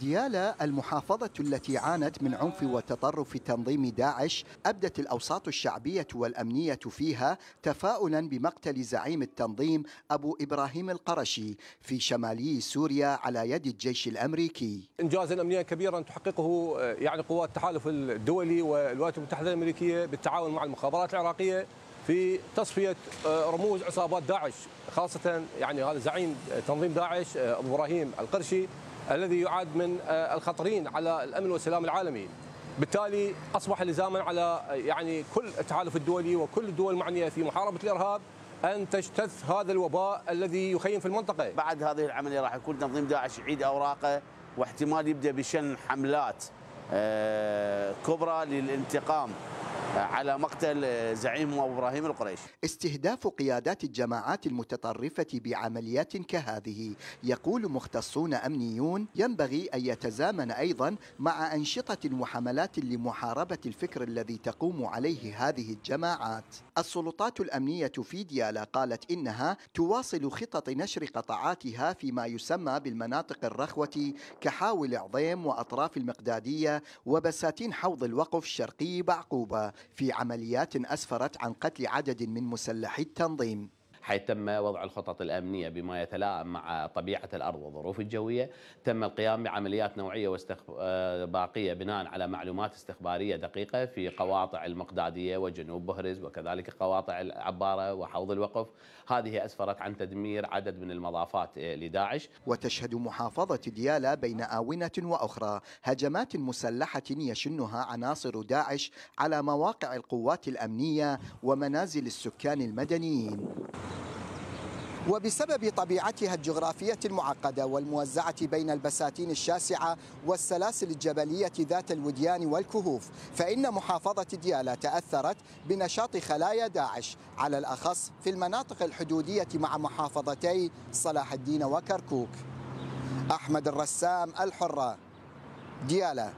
ديالى المحافظة التي عانت من عنف وتطرف تنظيم داعش أبدت الأوساط الشعبية والأمنية فيها تفاؤلا بمقتل زعيم التنظيم أبو إبراهيم القرشي في شمالي سوريا على يد الجيش الأمريكي إنجازا أمنيا كبيرا تحققه آه، يعني قوات التحالف الدولي والولايات المتحدة الأمريكية بالتعاون مع المخابرات العراقية في تصفية آه، رموز عصابات داعش خاصة يعني هذا زعيم آه، تنظيم داعش أبو إبراهيم القرشي الذي يعد من آه، الخطرين على الامن والسلام العالمي بالتالي اصبح لزاما على آه، يعني كل التحالف الدولي وكل الدول المعنيه في محاربه الارهاب ان تجتث هذا الوباء الذي يخيم في المنطقه. بعد هذه العمليه راح يكون تنظيم داعش يعيد اوراقه واحتمال يبدا بشن حملات آه، كبرى للانتقام على مقتل زعيمهم ابراهيم القريش. استهداف قيادات الجماعات المتطرفه بعمليات كهذه يقول مختصون امنيون ينبغي ان يتزامن ايضا مع انشطه وحملات لمحاربه الفكر الذي تقوم عليه هذه الجماعات. السلطات الامنيه في ديالا قالت انها تواصل خطط نشر قطعاتها فيما يسمى بالمناطق الرخوه كحاول عظيم واطراف المقداديه وبساتين حوض الوقف الشرقي بعقوبه في عمليات أسفرت عن قتل عدد من مسلحي التنظيم حيث تم وضع الخطط الأمنية بما يتلائم مع طبيعة الأرض والظروف الجوية تم القيام بعمليات نوعية واستخباقية آه، بناء على معلومات استخبارية دقيقة في قواطع المقدادية وجنوب بهرز وكذلك قواطع العبارة وحوض الوقف هذه أسفرت عن تدمير عدد من المضافات لداعش وتشهد محافظة ديالى بين آونة وأخرى هجمات مسلحة يشنها عناصر داعش على مواقع القوات الأمنية ومنازل السكان المدنيين وبسبب طبيعتها الجغرافية المعقدة والموزعة بين البساتين الشاسعة والسلاسل الجبلية ذات الوديان والكهوف فإن محافظة ديالى تأثرت بنشاط خلايا داعش على الأخص في المناطق الحدودية مع محافظتي صلاح الدين وكركوك أحمد الرسام الحرة ديالى